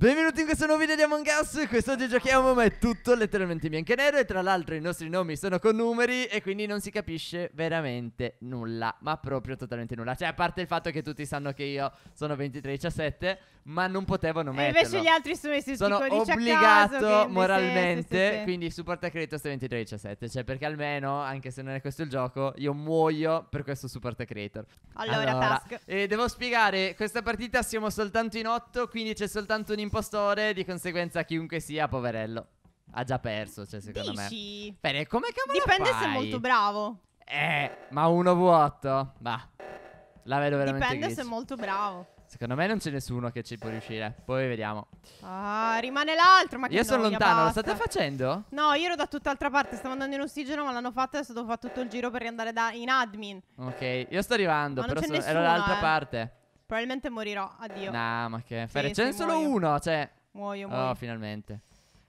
Benvenuti in questo nuovo video di Among Us, quest'oggi giochiamo ma è tutto letteralmente bianco e nero e tra l'altro i nostri nomi sono con numeri e quindi non si capisce veramente nulla, ma proprio totalmente nulla, cioè a parte il fatto che tutti sanno che io sono 23-17 ma non potevano metterlo E invece gli altri sono messi Sono obbligato moralmente, se, se, se. quindi supporta credito sto 23-17, cioè perché almeno, anche se non è questo il gioco, io muoio per questo supporta creator Allora, allora task E devo spiegare, questa partita siamo soltanto in 8, quindi c'è soltanto un impostore, di conseguenza chiunque sia, poverello. Ha già perso, cioè, secondo Dici? me. Bene, come cavolo Dipende fai? se è molto bravo. Eh, ma uno vuoto, 8 Bah. La vedo veramente Dipende glitch. se è molto bravo. Secondo me non c'è nessuno che ci può riuscire. Poi vediamo. Ah, rimane l'altro. Ma che Io sono noia, lontano. Basta. Lo state facendo? No, io ero da tutt'altra parte. Stavo andando in ossigeno, ma l'hanno fatta. Adesso devo fare tutto il giro per riandare da, in admin. Ok, io sto arrivando. Ma però sono, nessuno, ero dall'altra eh. parte. Probabilmente morirò, addio. Nah, ma che fare? Sì, Ce n'è solo uno, cioè. Muoio, oh, muoio. Oh, finalmente.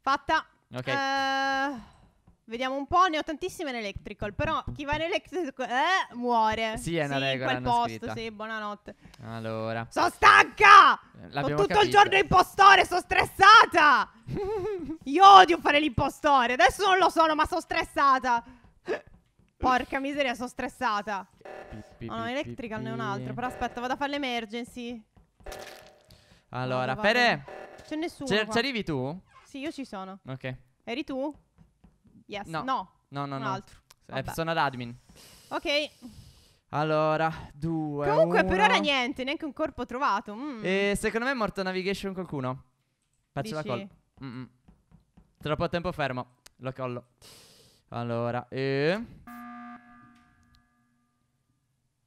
Fatta. Ok. Uh, vediamo un po', ne ho tantissime in electrical, però chi va in electrical eh, muore. Sì, è una sì, regola. in quel posto, scritta. sì, buonanotte. Allora. Sono stanca! Eh, l'abbiamo tutto capito. il giorno impostore, sono stressata! Io odio fare l'impostore, adesso non lo sono, ma sono stressata. Porca miseria, sono stressata. Oh, no, electrical ne è un altro. Però aspetta, vado a fare l'emergency. Allora, vado, Pere. C'è nessuno. Ci arrivi tu? Sì, io ci sono. Ok. Eri tu? Yes. No. No, no, no. Un no. altro. Eh, sono ad admin. Ok. Allora, due. Comunque, uno. per ora niente, neanche un corpo trovato. Mm. E secondo me è morto Navigation qualcuno. Faccio Dici? la call. Mm -mm. Troppo tempo fermo. Lo collo. Allora, e.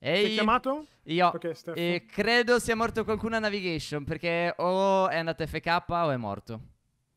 Ehi, Sei chiamato? Io. Okay, eh, credo sia morto qualcuno a Navigation perché o è andato FK o è morto.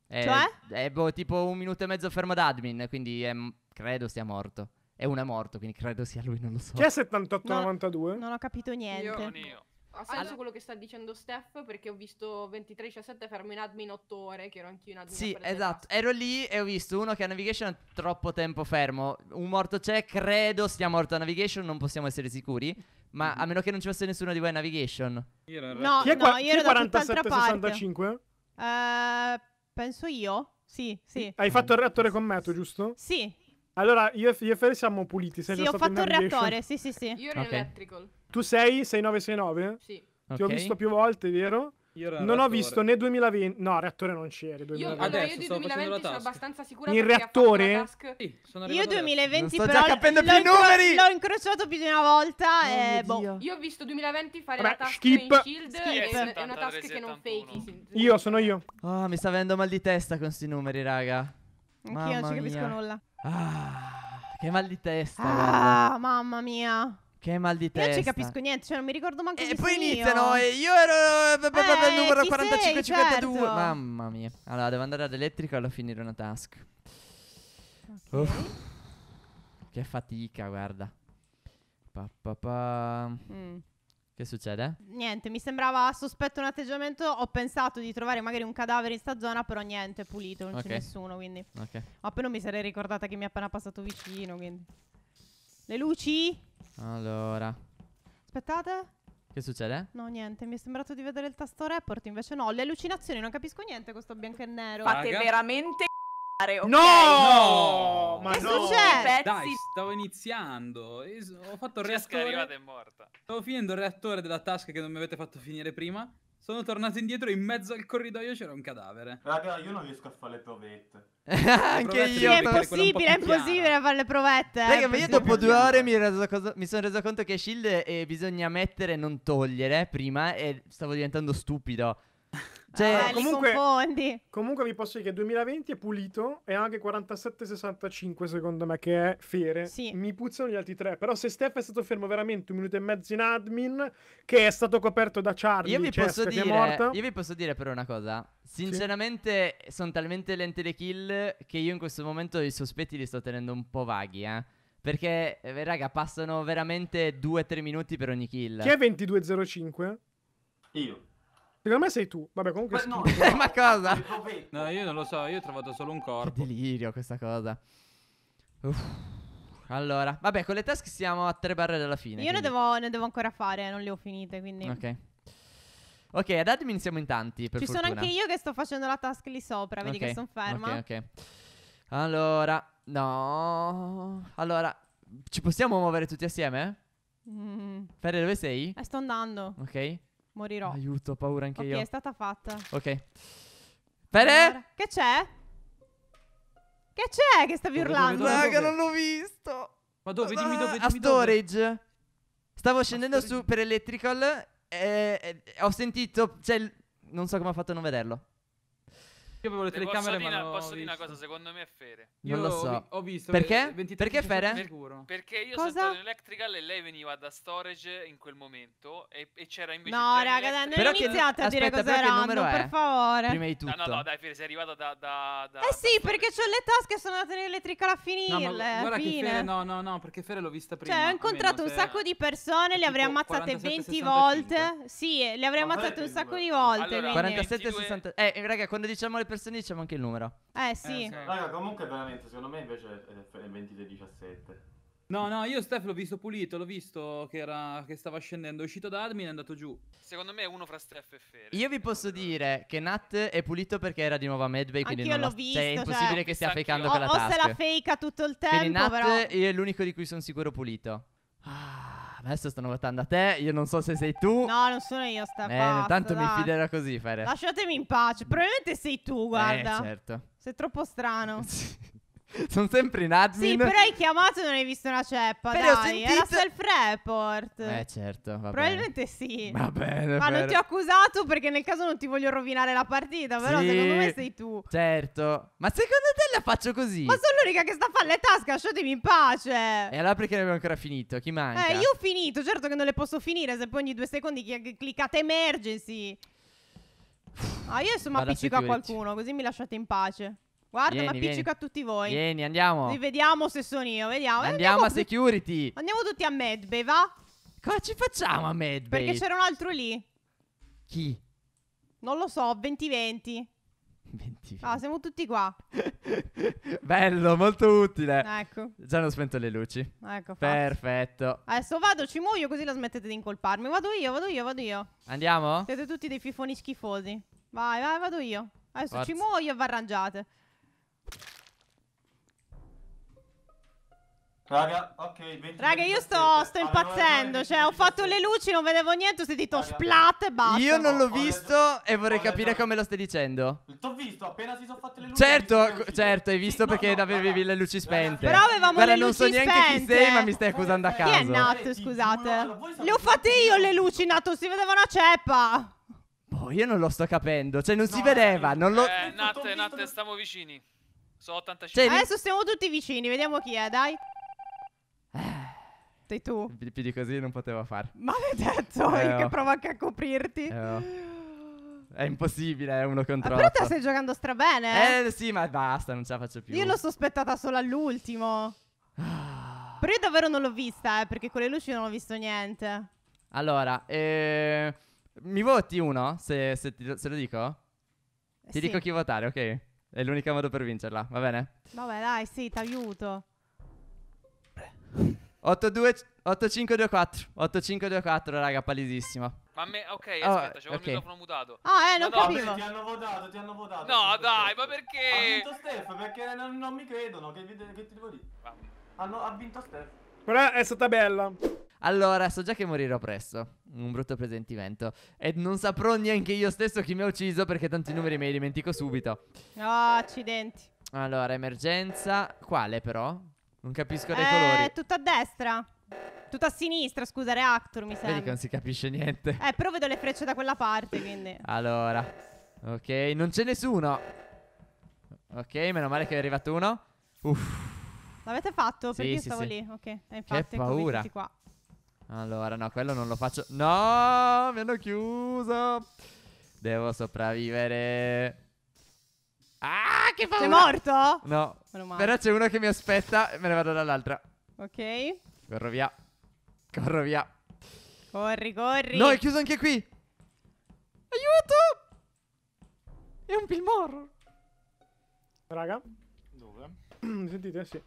È, cioè? È boh, tipo un minuto e mezzo fermo ad admin, quindi è, credo sia morto. E uno è morto, quindi credo sia lui, non lo so. Chi è 7892? No, non ho capito niente. Io, io. Ha ah, senso All... quello che sta dicendo Steph perché ho visto 23-17 fermo in admin 8 ore che ero anch'io in admin. Sì, esatto. Ero lì e ho visto uno che ha navigation troppo tempo fermo. Un morto c'è, credo sia morto a navigation, non possiamo essere sicuri. Ma mm-hmm. a meno che non ci fosse nessuno di voi a navigation. Io ero... No, chi è, qua- no, io ero è 47 65? Uh, penso io. Sì, sì. Hai fatto il reattore con Meto, giusto? Sì, allora, io e, io e Fede siamo puliti. Sei sì, ho fatto il reattore, sì, sì, sì. Io ero okay. electrical. Tu sei 6969? Sì. Ti ho visto più volte, vero? Io non reattore. ho visto né 2020. No, reattore non c'eri. 2020. Io, allora, io di 2020 sono abbastanza sicura. Il reattore? Sì, sono io 2020 sto però. Sto già capendo più i numeri. L'ho incrociato più di una volta. Oh eh, boh. Io ho visto 2020 fare Vabbè, la task skip. shield. Skip. E, una task che non fake. Io sono io. Oh, mi sta avendo mal di testa con questi numeri, raga. Anch'io non ci capisco nulla. Ah, che mal di testa. Ah, guarda. mamma mia. Che mal di testa. Io non ci capisco niente, cioè non mi ricordo manco E poi iniziano, oh. e io ero b- b- b- il eh, numero 4552. certo. Mamma mia. Allora, devo andare all'elettrico alla finire una task. Uff. Che fatica, guarda. Pa, pa, pa. Mm. Che succede? Niente, mi sembrava sospetto un atteggiamento. Ho pensato di trovare magari un cadavere in sta zona, però niente, è pulito, non okay. c'è nessuno, quindi. Ok. Ma poi non mi sarei ricordata che mi è appena passato vicino, quindi. Le luci? Allora. Aspettate. Che succede? No, niente, mi è sembrato di vedere il tasto report, invece no, le allucinazioni, non capisco niente questo bianco e nero. Fate veramente Okay? No! no! Ma che no! succede? Dai, stavo iniziando. ho fatto il Cesca reattore. è morta. Stavo finendo il reattore della tasca che non mi avete fatto finire prima. Sono tornato indietro e in mezzo al corridoio c'era un cadavere. Raga, io non riesco a fare le provette. Anche provette io. È impossibile, è impossibile fare le provette. Eh, Raga, ma io dopo due ore mi, mi, sono reso conto che shield eh, bisogna mettere e non togliere prima e stavo diventando stupido. Cioè, ah, comunque, comunque, vi posso dire che 2020 è pulito e anche 47-65 secondo me che è fiere. Sì. Mi puzzano gli altri tre, però se Steph è stato fermo veramente un minuto e mezzo in admin che è stato coperto da Charlie, io vi, Cesca, dire, io vi posso dire però una cosa, sinceramente sì. sono talmente lente le kill che io in questo momento i sospetti li sto tenendo un po' vaghi, eh. Perché, eh, raga, passano veramente 2-3 minuti per ogni kill. Chi è 2205? Io. Secondo me sei tu. Vabbè, comunque. Ma, no, no, ma cosa? No, io non lo so. Io ho trovato solo un corpo. Che delirio questa cosa. Uff. Allora, vabbè, con le tasche siamo a tre barre dalla fine. Io ne devo, ne devo, ancora fare, non le ho finite, quindi. Ok. Ok, ad admin siamo in tanti. Per Ci fortuna. sono anche io che sto facendo la task lì sopra. Vedi okay. che sono ferma. Ok, ok. Allora, no. Allora, ci possiamo muovere tutti assieme? Mm. Ferre, dove sei? Eh, sto andando. Ok. Morirò. Aiuto, ho paura anche okay, io. Ok, è stata fatta. Ok. Pere? Che c'è? Che c'è che stavi dove, urlando? Dove, dove, Raga, non l'ho visto. Ma dove? Dimmi dove, dimmi A storage. Stavo scendendo storage. su per Electrical e, eh, e, eh, ho sentito... Cioè, non so come ho fatto a non vederlo. Io avevo le Te telecamere, posso ma dire, non posso dire una cosa, secondo me è Fere. Io non lo so. Ho, ho visto Perché? 23, perché Fere? Per, perché io cosa? sono stato in Electrical e lei veniva da storage in quel momento e, e c'era invece No, raga, dai, non però iniziate che, a dire cose random, per favore. Prima di tutto. No, no, no, dai, Fere, sei arrivata da, da, da Eh da sì, perché ho le tasche, sono andata in Electrical a finirle, no, ma, guarda fine. Che Fere, no, no, no, perché Fere l'ho vista prima. Cioè, ho incontrato un sacco di persone, le avrei ammazzate 20 volte. Sì, le avrei ammazzate un sacco di volte, 47 60. Eh, raga, quando diciamo le persone persone diciamo anche il numero. Eh sì. Eh, okay. Raga, comunque veramente, secondo me invece eh, è 23-17. No, no, io Steph l'ho visto pulito, l'ho visto che, era, che stava scendendo, è uscito da admin e è andato giù. Secondo me è uno fra Steph e Fere. Io vi posso dire che Nat è pulito perché era di nuovo a Medbay, quindi Anch'io non l'ho cioè, visto, è cioè. impossibile cioè, che stia fakeando quella task. O se la fake tutto il tempo, quindi Nat però... è l'unico di cui sono sicuro pulito. Ah adesso stanno votando a te. Io non so se sei tu. No, non sono io, sta Eh, tanto mi fiderò così, Fere. Lasciatemi in pace. Probabilmente sei tu, eh, guarda. Eh, certo. Sei troppo strano. Sì. Sono sempre in admin. Sì, però hai chiamato e non hai visto una ceppa. Però dai, ho sentito... era self-report. Eh, certo. Va Probabilmente bene. sì. Va bene. Ma per... non ti ho accusato perché nel caso non ti voglio rovinare la partita. Però sì, secondo me sei tu. Certo. Ma secondo te la faccio così? Ma sono l'unica che sta a fare le tasche. Lasciatemi in pace. E allora perché ne abbiamo ancora finito? Chi manca? Eh, io ho finito. Certo che non le posso finire se poi ogni due secondi cliccate emergency. Ah, io insomma Vada appiccico a qualcuno, così mi lasciate in pace. Guarda, vieni, mi appiccico vieni. a tutti voi. Vieni, andiamo. Vi vediamo se sono io, vediamo. Andiamo, andiamo a security. Andiamo tutti a Medbay, va? Cosa ci facciamo a Medbay? Perché c'era un altro lì. Chi? Non lo so, 20-20. Ah, siamo tutti qua. Bello, molto utile. Ecco. Già hanno spento le luci. Ecco. Fatto. Perfetto. Adesso vado, ci muoio così la smettete di incolparmi. Vado io, vado io, vado io. Andiamo? Siete tutti dei fifoni schifosi. Vai, vai, vado io. Adesso Forza. ci muoio e vi arrangiate. Raga, ok, 20 Raga, io sto, sto impazzendo. cioè, ho fatto le luci, non vedevo niente. Ho sentito Raga. splat e basta. Io non l'ho visto detto, e vorrei capire detto. come lo stai dicendo. T'ho visto, appena si sono fatte le luci. Certo, le certo, hai visto sì, perché no, avevi no, le luci spente. Però avevamo Guarda, le luci spente. Guarda, non so neanche chi sei, ma mi stai accusando a caso. Chi è Nat, eh, scusate? Le ho fatte io le luci, Nato, si vedeva una ceppa. Boh, io non lo sto capendo. Cioè, non no, si vedeva. Eh, non lo... Eh, eh Nat, Nat, stiamo vicini. Sono 85. Cioè, Adesso stiamo tutti vicini, vediamo chi è, dai. Eh. Sei tu. Pi- più di così non poteva fare. Maledetto, eh, oh. che prova anche a coprirti. Eh, oh. È impossibile, è uno contro ah, Però te stai giocando strabene. Eh? eh sì, ma basta, non ce la faccio più. Io l'ho sospettata solo all'ultimo. Ah. però io davvero non l'ho vista, eh, perché con le luci non ho visto niente. Allora, eh, mi voti uno, se, se, se lo dico? Ti sì. dico chi votare, ok? È l'unico modo per vincerla, va bene? Vabbè, dai, sì, ti aiuto. 8-2, 8-5-2-4. 8-5-2-4, raga, palidissima. Ma me, ok, oh, aspetta, c'avevo okay. il microfono mutato. Ah, eh, non Madonna. capivo. Ti hanno votato, ti hanno votato. No, dai, Steph. ma perché? Ha vinto Steph, perché non, non mi credono, che, che ti devo dire? Hanno, ha vinto Steph. Però è stata bella. Allora, so già che morirò presto. Un brutto presentimento. E non saprò neanche io stesso chi mi ha ucciso perché tanti numeri me li dimentico subito. No, oh, accidenti. Allora, emergenza. Quale però? Non capisco dai eh, colori. Tutto a destra. Tutto a sinistra, scusa, Reactor mi sembra. Vedi che non si capisce niente. Eh, però vedo le frecce da quella parte, quindi. allora. Ok, non c'è nessuno. Ok, meno male che è arrivato uno. Uff. L'avete fatto? Perché sì, io sì, stavo sì. lì. Ok, eh, infatti, che paura. Qua. Allora, no, quello non lo faccio. No, mi hanno chiuso. Devo sopravvivere. Ah, che fa? Sei morto? No. Però c'è uno che mi aspetta e me ne vado dall'altra. Ok. Corro via. Corro via. Corri, corri. No, è chiuso anche qui. Aiuto! È un film horror. Raga. Dove? sentite? Sì.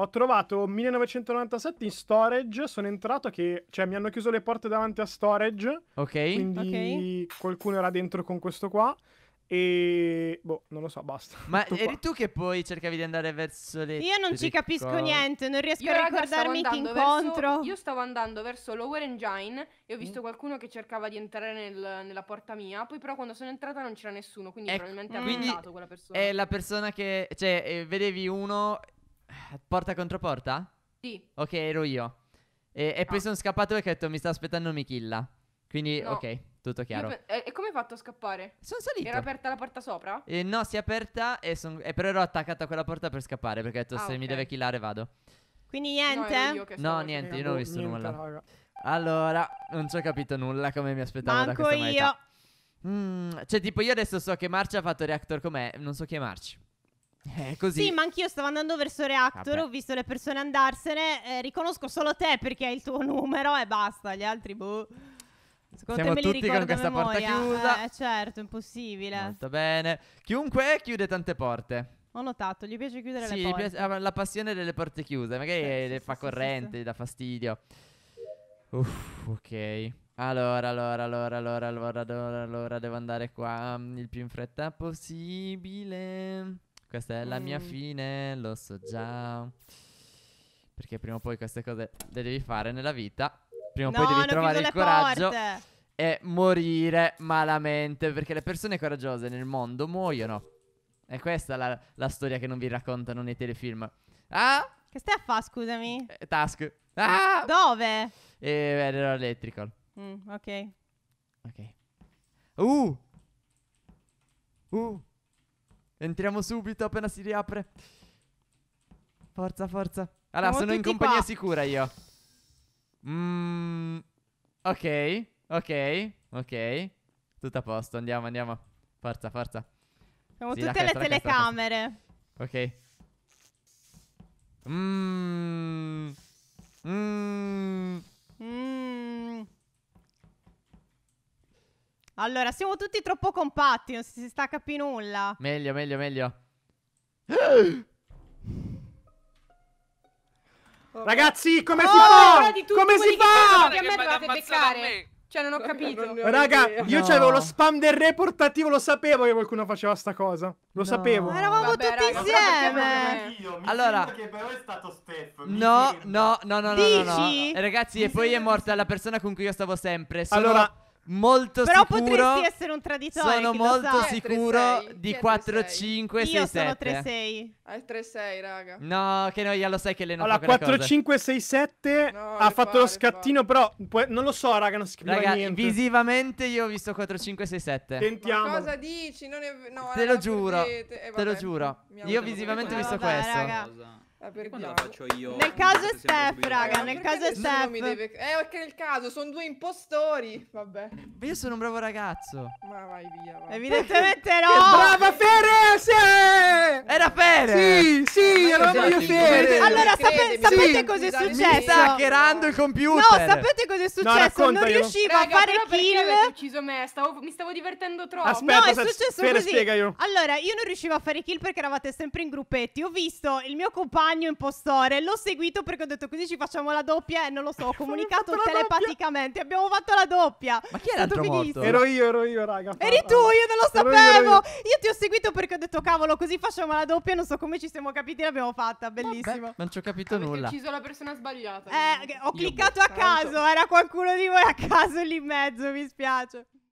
Ho trovato 1997 in storage. Sono entrato che. Cioè, mi hanno chiuso le porte davanti a storage. Ok. Quindi okay. qualcuno era dentro con questo qua. E boh, non lo so, basta. Ma Tutto eri qua. tu che poi cercavi di andare verso le. Io non ci capisco co... niente, non riesco io, a ecco, ricordarmi chi incontro. Verso... Io stavo andando verso Lower Engine e ho mm. visto mm. qualcuno che cercava di entrare nel... nella porta mia. Poi, però, quando sono entrata non c'era nessuno, quindi ecco, probabilmente mm. ha quella persona. È la persona che. Cioè, eh, vedevi uno Porta contro porta? Sì. Ok, ero io. E, e poi sono scappato perché ho detto mi sta aspettando Michilla. Quindi, No. ok, tutto chiaro. pe- E, come hai fatto a scappare? Sono salito. Era aperta la porta sopra? E no, si è aperta e, son- e però ero attaccato a quella porta per scappare perché ho detto Ah, se mi deve killare vado. Quindi niente. ero io No, niente, io non ho visto niente, nulla. raga. Allora, non ci ho capito nulla come mi aspettavo da Manco questa io. Mm, cioè tipo io adesso so che Marci ha fatto reactor con me, non so chi è Marci. Eh, così. Sì, ma anch'io stavo andando verso reactor, Vabbè. Ah, ho visto le persone andarsene, eh, riconosco solo te perché hai il tuo numero e basta, gli altri boh. Secondo Siamo te me li tutti con questa porta chiusa. Eh, certo, impossibile. Molto bene. Chiunque chiude tante porte. Ho notato, gli piace chiudere sì, le porte. Sì, ah, la passione delle porte chiuse, magari sì, le sì, fa corrente, gli dà fastidio. Uff, ok. Allora, allora, allora, allora, allora, allora, allora, devo andare qua mm, il più in fretta possibile. Questa è la mia mm. fine, lo so già. Perché prima o poi queste cose le devi fare nella vita. Prima o no, poi devi trovare il coraggio porte. e morire malamente. Perché le persone coraggiose nel mondo muoiono. E questa è la, la storia che non vi raccontano nei telefilm. Ah? Che stai a fare, scusami? Eh, task. Ah! Dove? Eh, era electrical. Mm, ok. Ok. Uh! Uh! Entriamo subito appena si riapre. Forza, forza. Allora, Siamo sono in compagnia qua. sicura io. Mmm. Ok, ok, ok. Tutto a posto, andiamo, andiamo. Forza, forza. Siamo sì, tutte casta, le telecamere. Ok. Mmm. Mmm. Mmm. Allora, siamo tutti troppo compatti, non si sta a capire nulla. Meglio, meglio, meglio. Ragazzi, come oh, si fa? come si fa? Che a me dovete beccare. Cioè, non ho capito. Non Raga, idea. io no. c'avevo lo spam del re portativo, lo sapevo che qualcuno faceva sta cosa. Lo no. sapevo. Ma eravamo Vabbè, tutti insieme. Io, allora, che però è stato Steph. No, no, no, no, no, no, no. Ragazzi, e poi è morta la persona con cui io stavo sempre. Sono... Allora molto Però sicuro. Però potresti essere un traditore. Sono molto sicuro 3, di 4, 5, 6, 7. Io sono 3-6. Al 3-6, raga. No, che noia, lo sai che le non allora, 4, cose. 5, 6, 7 no, ha fatto lo scattino, però non lo so, raga, non si capiva raga, niente. visivamente io ho visto 4, 5, 6, 7. Tentiamo. Ma cosa dici? Non è... no, te lo giuro, eh, vabbè, te lo giuro. Io visivamente ho visto questo. Raga. Perché quando la faccio io? Nel eh, eh, caso è Steph, raga, nel caso è Steph. Deve... Eh, perché nel caso sono due impostori. Vabbè. Ma io sono un bravo ragazzo. Ma vai via, va. Evidentemente no. Brava Fere! Era Fere! Sì, sì, eravamo io Fere. Allora, sape sapete sì. cos'è successo? Sta hackerando il computer. No, sapete cos'è successo? No, non riuscivo raga, a fare kill. ucciso me, stavo... mi stavo divertendo troppo. Aspetta, no, è successo Fere, così. Spiegalo. Allora, io non riuscivo a fare kill perché eravate sempre in gruppetti. Ho visto il mio compagno compagno impostore. L'ho seguito perché ho detto così ci facciamo la doppia e non lo so, ho comunicato telepaticamente. Abbiamo fatto la doppia. Ma chi era l'altro morto? Ero io, ero io, raga. Eri tu, io non lo sapevo. Ero io, ero io. io, ti ho seguito perché ho detto cavolo, così facciamo la doppia e non so come ci siamo capiti, l'abbiamo fatta, bellissimo. Vabbè, non ci ho capito Avete nulla. Ho ucciso la persona sbagliata. Eh, ho cliccato boh, a tanto. caso, era qualcuno di voi a caso lì in mezzo, mi spiace.